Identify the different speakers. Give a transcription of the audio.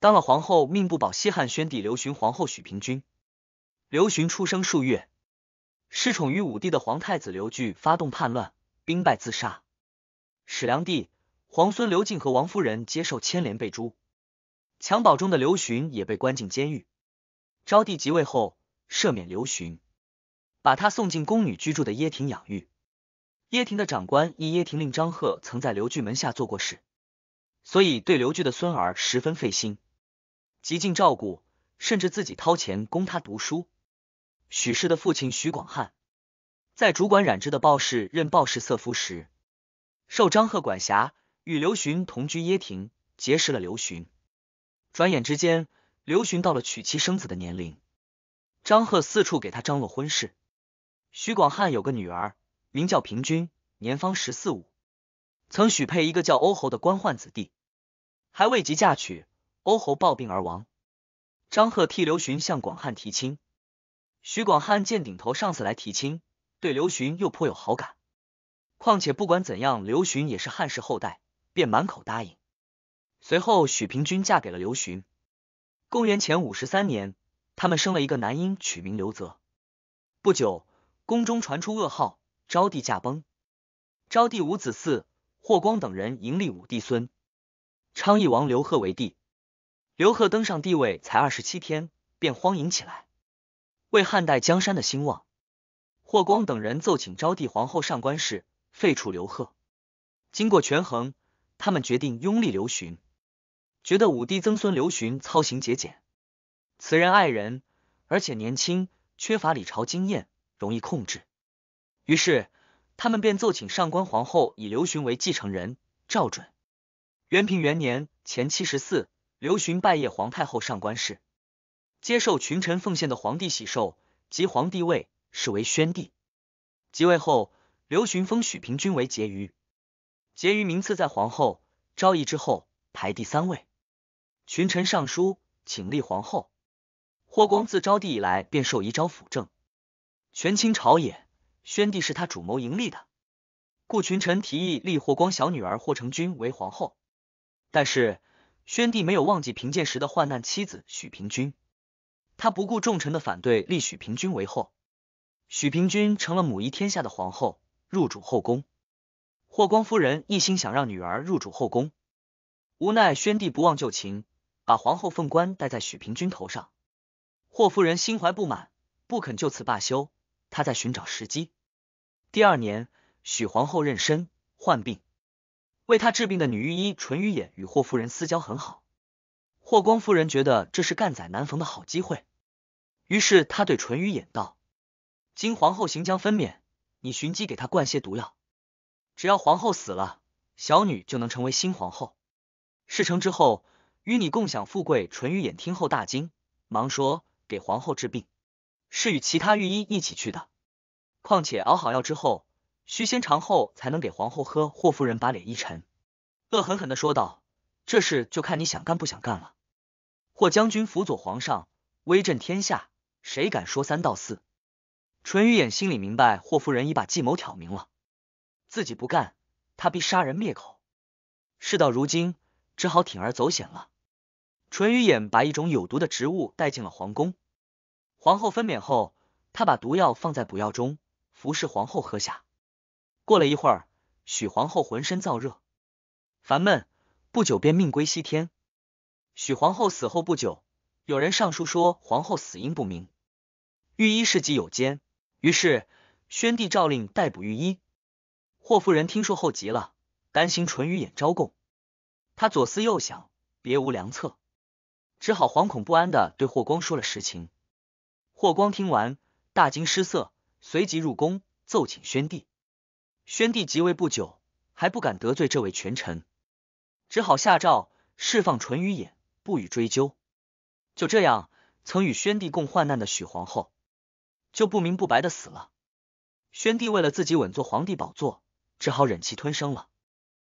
Speaker 1: 当了皇后命不保。西汉宣帝刘询皇后许平君，刘询出生数月，失宠于武帝的皇太子刘据发动叛乱，兵败自杀。史良帝皇孙刘敬和王夫人接受牵连被诛，襁褓中的刘询也被关进监狱。昭帝即位后赦免刘询，把他送进宫女居住的掖庭养育。掖庭的长官一掖庭令张贺曾在刘据门下做过事，所以对刘据的孙儿十分费心。极尽照顾，甚至自己掏钱供他读书。许氏的父亲许广汉在主管染织的鲍氏任鲍氏色夫时，受张贺管辖，与刘询同居掖庭，结识了刘询。转眼之间，刘询到了娶妻生子的年龄，张贺四处给他张罗婚事。许广汉有个女儿，名叫平君，年方十四五，曾许配一个叫欧侯的官宦子弟，还未及嫁娶。欧侯暴病而亡，张贺替刘询向广汉提亲，许广汉见顶头上司来提亲，对刘询又颇有好感，况且不管怎样，刘询也是汉室后代，便满口答应。随后，许平君嫁给了刘询。公元前五十三年，他们生了一个男婴，取名刘泽。不久，宫中传出噩耗，昭帝驾崩，昭帝无子嗣，霍光等人迎立武帝孙昌邑王刘贺为帝。刘贺登上帝位才二十七天，便荒淫起来。为汉代江山的兴旺，霍光等人奏请昭帝皇后上官氏废除刘贺。经过权衡，他们决定拥立刘询，觉得武帝曾孙刘询操行节俭，慈仁爱人，而且年轻，缺乏理朝经验，容易控制。于是，他们便奏请上官皇后以刘询为继承人，赵准。元平元年（前七十四）。刘询拜谒皇太后上官氏，接受群臣奉献的皇帝喜寿即皇帝位，是为宣帝。即位后，刘询封许平君为婕妤，婕妤名次在皇后昭仪之后，排第三位。群臣上书请立皇后。霍光自昭帝以来便受遗诏辅政，权倾朝野。宣帝是他主谋迎立的，故群臣提议立霍光小女儿霍成君为皇后，但是。宣帝没有忘记平贱时的患难妻子许平君，他不顾众臣的反对，立许平君为后。许平君成了母仪天下的皇后，入主后宫。霍光夫人一心想让女儿入主后宫，无奈宣帝不忘旧情，把皇后凤冠戴在许平君头上。霍夫人心怀不满，不肯就此罢休，他在寻找时机。第二年，许皇后妊娠患病。为她治病的女御医淳于衍与霍夫人私交很好，霍光夫人觉得这是干载难逢的好机会，于是他对淳于衍道：“今皇后行将分娩，你寻机给她灌些毒药，只要皇后死了，小女就能成为新皇后。事成之后，与你共享富贵。”淳于衍听后大惊，忙说：“给皇后治病，是与其他御医一起去的，况且熬好药之后。”须先尝后才能给皇后喝。霍夫人把脸一沉，恶狠狠的说道：“这事就看你想干不想干了。”霍将军辅佐皇上，威震天下，谁敢说三道四？淳于衍心里明白，霍夫人已把计谋挑明了，自己不干，他必杀人灭口。事到如今，只好铤而走险了。淳于衍把一种有毒的植物带进了皇宫。皇后分娩后，他把毒药放在补药中，服侍皇后喝下。过了一会儿，许皇后浑身燥热、烦闷，不久便命归西天。许皇后死后不久，有人上书说皇后死因不明，御医是迹有奸，于是宣帝诏令逮捕御医。霍夫人听说后急了，担心淳于衍招供，他左思右想，别无良策，只好惶恐不安的对霍光说了实情。霍光听完，大惊失色，随即入宫奏请宣帝。宣帝即位不久，还不敢得罪这位权臣，只好下诏释放淳于衍，不予追究。就这样，曾与宣帝共患难的许皇后，就不明不白的死了。宣帝为了自己稳坐皇帝宝座，只好忍气吞声了。